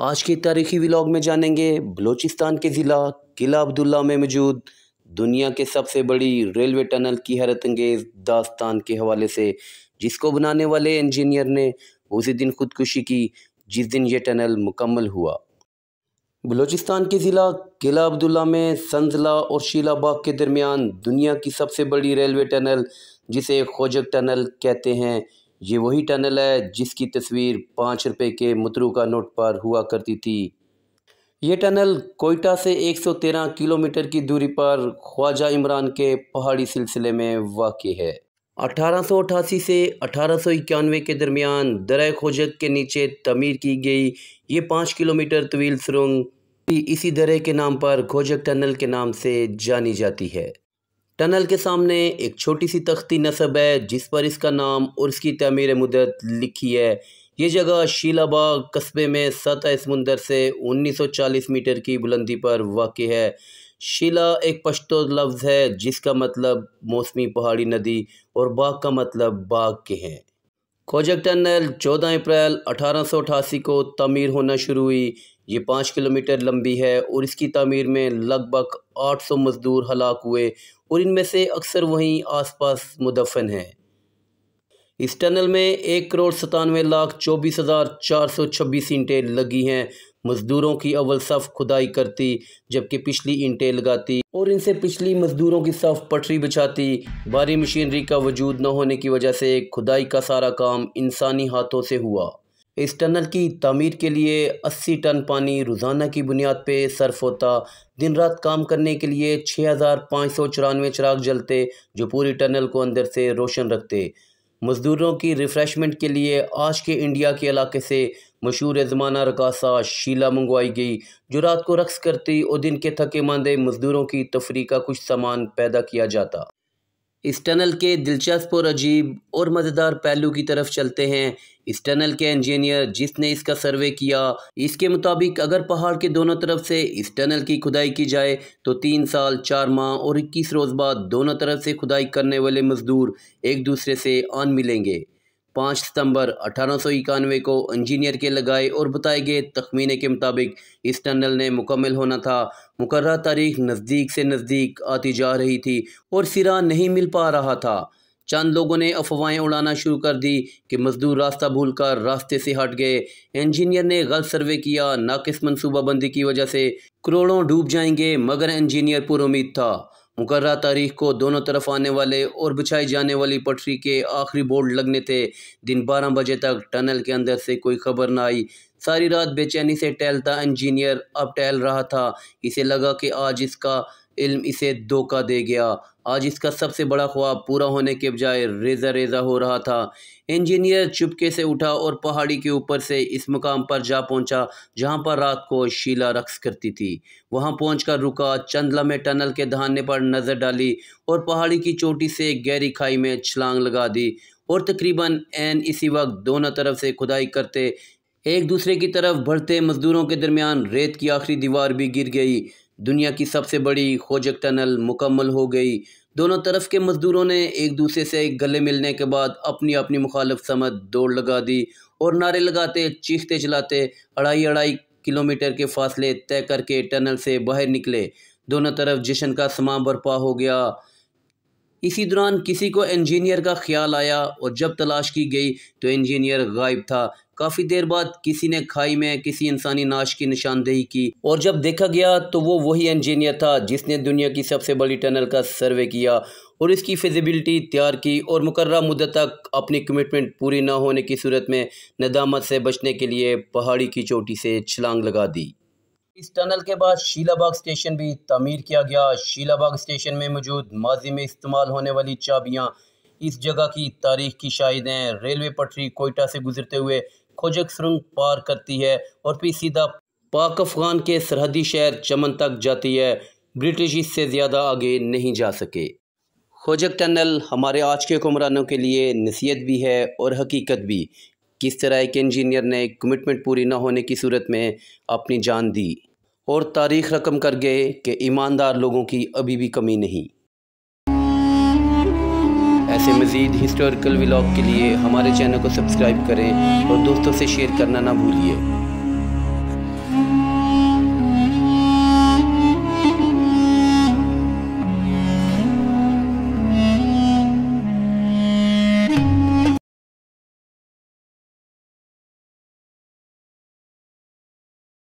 आज के तारीखी व्लॉग में जानेंगे बलूचिस्तान के ज़िला किला अब्दुल्ला में मौजूद दुनिया के सबसे बड़ी रेलवे टनल की अंगेज दास्तान के हवाले से जिसको बनाने वाले इंजीनियर ने उसी दिन खुदकुशी की जिस दिन ये टनल मुकम्मल हुआ बलूचिस्तान के ज़िला किला अब्दुल्ला में संजला और शीलाबाग के दरमियान दुनिया की सबसे बड़ी रेलवे टनल जिसे खोजक टनल कहते हैं ये वही टनल है जिसकी तस्वीर पाँच रुपये के मतरू का नोट पर हुआ करती थी ये टनल कोयटा से 113 किलोमीटर की दूरी पर ख्वाजा इमरान के पहाड़ी सिलसिले में वाक़ है अठारह से अठारह के दरमियान दर खोजक के नीचे तमीर की गई ये पाँच किलोमीटर तवील सुरंग इसी दरे के नाम पर खोजक टनल के नाम से जानी जाती है टनल के सामने एक छोटी सी तख्ती नसब है जिस पर इसका नाम और इसकी तमीर मुदत लिखी है ये जगह शीलाबाग कस्बे में सतह समुंदर से 1940 मीटर की बुलंदी पर वाक़ है शीला एक पश्तो लफ्ज़ है जिसका मतलब मौसमी पहाड़ी नदी और बाग का मतलब बाग के हैं खोजक टनल 14 अप्रैल अठारह को तमीर होना शुरू हुई ये पाँच किलोमीटर लंबी है और इसकी तमीर में लगभग 800 मज़दूर हलाक हुए और इनमें से अक्सर वहीं आसपास मुदफन हैं इस टनल में एक करोड़ सतानवे लाख चौबीस हज़ार चार सौ छब्बीस ईंटें लगी हैं मज़दूरों की अव्वल सफ़ खुदाई करती जबकि पिछली ईंटें लगाती और इनसे पिछली मज़दूरों की सफ़ पटरी बिछाती भारी मशीनरी का वजूद न होने की वजह से खुदाई का सारा काम इंसानी हाथों से हुआ इस टनल की तमीर के लिए 80 टन पानी रोज़ाना की बुनियाद पर सर्फ होता दिन रात काम करने के लिए छः हज़ार पाँच सौ चौरानवे चिराग जलते जो पूरी टनल को अंदर से रोशन रखते मज़दूरों की रिफ़्रेशमेंट के लिए आज के इंडिया के इलाके से मशहूर ज़माना रकासा शीला मंगवाई गई जो रात को रक्स करती और दिन के थके मंदे मज़दूरों की तफरी का कुछ सामान पैदा किया जाता इस टनल के दिलचस्प और अजीब और मज़ेदार पहलू की तरफ चलते हैं इस टनल के इंजीनियर जिसने इसका सर्वे किया इसके मुताबिक अगर पहाड़ के दोनों तरफ से इस टनल की खुदाई की जाए तो तीन साल चार माह और इक्कीस रोज़ बाद दोनों तरफ से खुदाई करने वाले मज़दूर एक दूसरे से आन मिलेंगे पाँच सितंबर अठारह को इंजीनियर के लगाए और बताए गए तखमीने के मुताबिक इस टनल ने मुकम्मल होना था मुकर तारीख नज़दीक से नज़दीक आती जा रही थी और सिरा नहीं मिल पा रहा था चंद लोगों ने अफवाहें उड़ाना शुरू कर दी कि मजदूर रास्ता भूलकर रास्ते से हट गए इंजीनियर ने गलत सर्वे किया नाकिस मनसूबाबंदी की वजह से करोड़ों डूब जाएंगे मगर इंजीनियर पुरुद था मुकर्रा तारीख को दोनों तरफ आने वाले और बिछाई जाने वाली पटरी के आखिरी बोर्ड लगने थे दिन बारह बजे तक टनल के अंदर से कोई खबर ना आई सारी रात बेचैनी से टहलता इंजीनियर अब टहल रहा था इसे लगा कि आज इसका इल्म इसे धोखा दे गया आज इसका सबसे बड़ा ख्वाब पूरा होने के बजाय रेजा रेजा हो रहा था इंजीनियर चुपके से उठा और पहाड़ी के ऊपर से इस मुकाम पर जा पहुंचा जहां पर रात को शीला रक्स करती थी वहां पहुंचकर रुका चंदला में टनल के दहाने पर नज़र डाली और पहाड़ी की चोटी से गहरी खाई में छलांग लगा दी और तकरीबन एन इसी वक्त दोनों तरफ से खुदाई करते एक दूसरे की तरफ बढ़ते मजदूरों के दरमियान रेत की आखिरी दीवार भी गिर गई दुनिया की सबसे बड़ी खोजक टनल मुकम्मल हो गई दोनों तरफ के मज़दूरों ने एक दूसरे से गले मिलने के बाद अपनी अपनी मुखालफ समत दौड़ लगा दी और नारे लगाते चीखते चलाते अढ़ाई अढ़ाई किलोमीटर के फासले तय करके टनल से बाहर निकले दोनों तरफ जश्न का समा बरपा हो गया इसी दौरान किसी को इंजीनियर का ख्याल आया और जब तलाश की गई तो इंजीनियर गायब था काफ़ी देर बाद किसी ने खाई में किसी इंसानी नाश की निशानदेही की और जब देखा गया तो वो वही इंजीनियर था जिसने दुनिया की सबसे बड़ी टनल का सर्वे किया और इसकी फिजिबिलिटी तैयार की और मुकर मुद्दत तक अपनी कमिटमेंट पूरी ना होने की सूरत में नदामत से बचने के लिए पहाड़ी की चोटी से छलांग लगा दी इस टनल के बाद शीलाबाग स्टेशन भी तमीर किया गया शीलाबाग स्टेशन में मौजूद माजी में इस्तेमाल होने वाली चाबियाँ इस जगह की तारीख की शायद हैं रेलवे पटरी कोयटा से गुजरते हुए खोजक सुरंग पार करती है और फिर सीधा पाक अफगान के सरहदी शहर चमन तक जाती है ब्रिटिश इससे ज़्यादा आगे नहीं जा सके खोजक टनल हमारे आज के हुमरानों के लिए नसीहत भी है और हकीकत भी किस तरह एक इंजीनियर ने कमिटमेंट पूरी न होने की सूरत में अपनी जान दी और तारीख रकम कर गए कि ईमानदार लोगों की अभी भी कमी नहीं ऐसे मज़ीद हिस्टोरिकल व्लॉग के लिए हमारे चैनल को सब्सक्राइब करें और दोस्तों से शेयर करना ना भूलिए